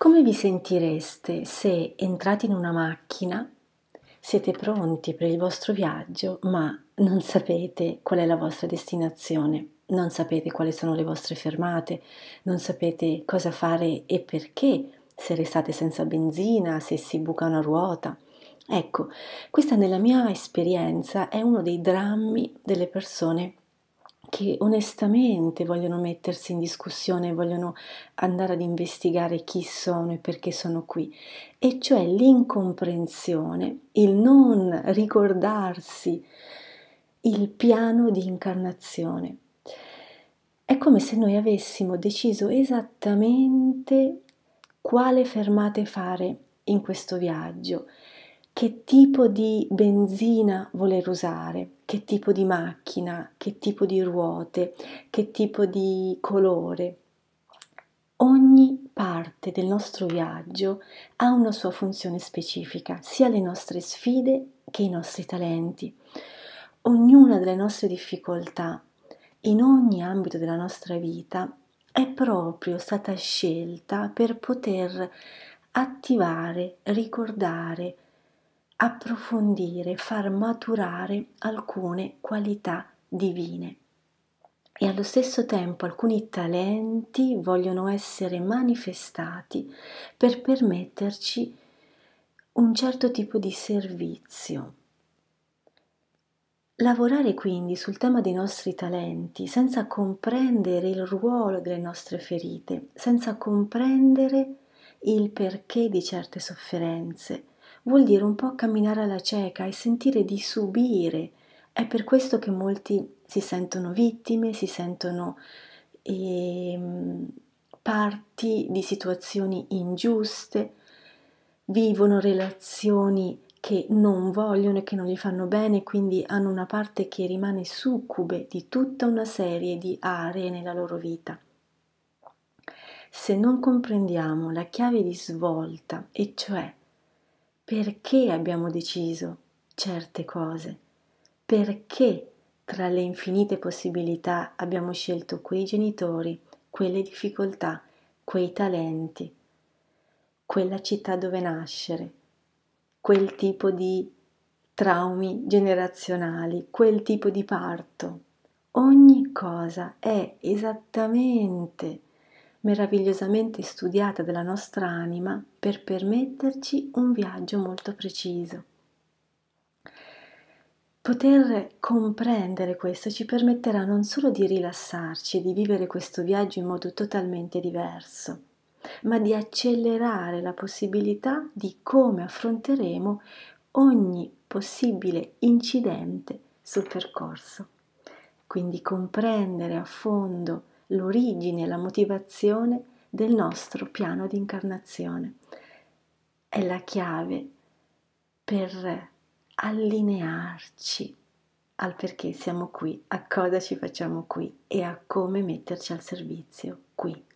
Come vi sentireste se entrate in una macchina, siete pronti per il vostro viaggio, ma non sapete qual è la vostra destinazione, non sapete quali sono le vostre fermate, non sapete cosa fare e perché, se restate senza benzina, se si buca una ruota? Ecco, questa nella mia esperienza è uno dei drammi delle persone che onestamente vogliono mettersi in discussione, vogliono andare ad investigare chi sono e perché sono qui, e cioè l'incomprensione, il non ricordarsi il piano di incarnazione. È come se noi avessimo deciso esattamente quale fermate fare in questo viaggio che tipo di benzina voler usare, che tipo di macchina, che tipo di ruote, che tipo di colore. Ogni parte del nostro viaggio ha una sua funzione specifica, sia le nostre sfide che i nostri talenti. Ognuna delle nostre difficoltà in ogni ambito della nostra vita è proprio stata scelta per poter attivare, ricordare, approfondire, far maturare alcune qualità divine. E allo stesso tempo alcuni talenti vogliono essere manifestati per permetterci un certo tipo di servizio. Lavorare quindi sul tema dei nostri talenti senza comprendere il ruolo delle nostre ferite, senza comprendere il perché di certe sofferenze, vuol dire un po' camminare alla cieca e sentire di subire. È per questo che molti si sentono vittime, si sentono eh, parti di situazioni ingiuste, vivono relazioni che non vogliono e che non gli fanno bene, quindi hanno una parte che rimane succube di tutta una serie di aree nella loro vita. Se non comprendiamo la chiave di svolta, e cioè perché abbiamo deciso certe cose, perché tra le infinite possibilità abbiamo scelto quei genitori, quelle difficoltà, quei talenti, quella città dove nascere, quel tipo di traumi generazionali, quel tipo di parto. Ogni cosa è esattamente meravigliosamente studiata dalla nostra anima per permetterci un viaggio molto preciso. Poter comprendere questo ci permetterà non solo di rilassarci e di vivere questo viaggio in modo totalmente diverso, ma di accelerare la possibilità di come affronteremo ogni possibile incidente sul percorso. Quindi comprendere a fondo l'origine, la motivazione del nostro piano di incarnazione. È la chiave per allinearci al perché siamo qui, a cosa ci facciamo qui e a come metterci al servizio qui.